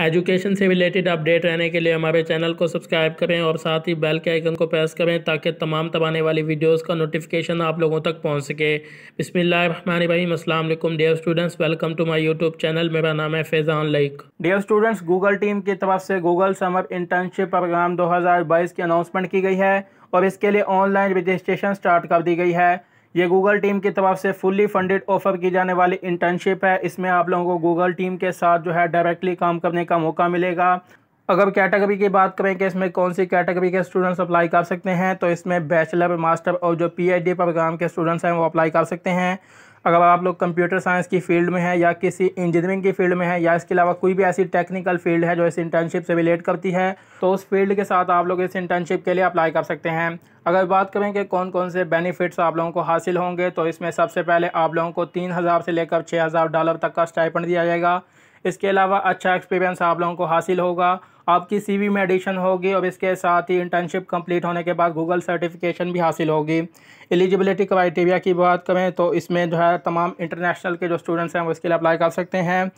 education से related update रहने के लिए हमारे चैनल को सब्सक्राइब करें और साथ ही बेल के आइकन को प्रेस करें ताकि तमाम तब आने वाली वीडियोस का नोटिफिकेशन आप लोगों तक पहुंच सके बसमीम अस्सलाम वालेकुम dear students welcome to my YouTube channel मेरा नाम है Faizan like dear students Google team की तरफ से गूगल समर इंटर्नशिप प्रोग्राम दो की अनाउंसमेंट की गई है और इसके लिए ऑनलाइन रजिस्ट्रेशन स्टार्ट कर दी गई है ये गूगल टीम की तरफ से फुल्ली फंडेड ऑफर की जाने वाली इंटर्नशिप है इसमें आप लोगों को गूगल टीम के साथ जो है डायरेक्टली काम करने का मौका मिलेगा अगर कैटेगरी की बात करें कि इसमें कौन सी कैटेगरी के स्टूडेंट्स अप्लाई कर सकते हैं तो इसमें बैचलर मास्टर और जो पीएचडी प्रोग्राम के स्टूडेंट्स हैं वो अप्लाई कर सकते हैं अगर आप लोग कंप्यूटर साइंस की फील्ड में हैं या किसी इंजीनियरिंग की फील्ड में हैं या इसके अलावा कोई भी ऐसी टेक्निकल फील्ड है जो इस इंटर्नशिप से रिलेट करती है तो उस फील्ड के साथ आप लोग इस इंटर्नशिप के लिए अप्लाई कर सकते हैं अगर बात करें कि कौन कौन से बेनिफिट्स आप लोगों को हासिल होंगे तो इसमें सबसे पहले आप लोगों को तीन हज़ार से लेकर छः हज़ार डॉलर तक का स्टाइपेंड दिया जाएगा इसके अलावा अच्छा एक्सपीरियंस आप लोगों को हासिल होगा आपकी सीवी में एडिशन होगी और इसके साथ ही इंटर्नशिप कंप्लीट होने के बाद गूगल सर्टिफिकेशन भी हासिल होगी एलिजिबिलिटी क्राइटेरिया की बात करें तो इसमें जो है तमाम इंटरनेशनल के जो स्टूडेंट्स हैं वो इसके लिए अप्लाई कर सकते हैं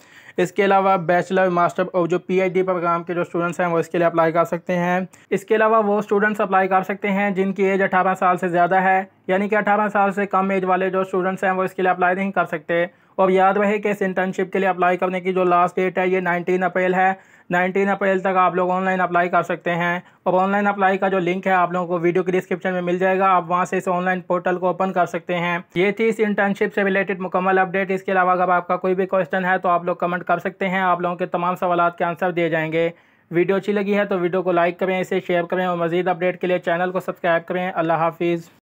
इसके अलावा बैचलर मास्टर और जो पी प्रोग्राम के जो स्टूडेंट्स हैं वो इसके लिए अप्लाई कर सकते हैं इसके अलावा वो स्टूडेंट्स अप्लाई कर सकते हैं जिनकी एज अठारह साल से ज़्यादा है यानी कि अठारह साल से कम एज वाले जो स्टूडेंट्स हैं वो इसके लिए अप्लाई नहीं कर सकते और तो याद रहे कि इस इंटर्नशिप के लिए अप्लाई करने की जो लास्ट डेट है ये नाइनटीन अप्रैल है नाइनटीन अप्रैल तक आप लोग ऑनलाइन अप्लाई कर सकते हैं और ऑनलाइन अप्लाई का जो लिंक है आप लोगों को वीडियो के डिस्क्रिप्शन में मिल जाएगा आप वहाँ से इस ऑनलाइन पोर्टल को ओपन कर सकते हैं ये थी इस इंटर्नशिप से रिलेटेड मुकम्मल अपडेट इसके अलावा अगर आपका कोई भी क्वेश्चन है तो आप लोग कमेंट कर सकते हैं आप लोगों के तमाम सवाल के आंसर दिए जाएंगे वीडियो अच्छी लगी है तो वीडियो को लाइक करें इसे शेयर करें और मजीद अपडेट के लिए चैनल को सब्सक्राइब करें अल्लाह हाफिज़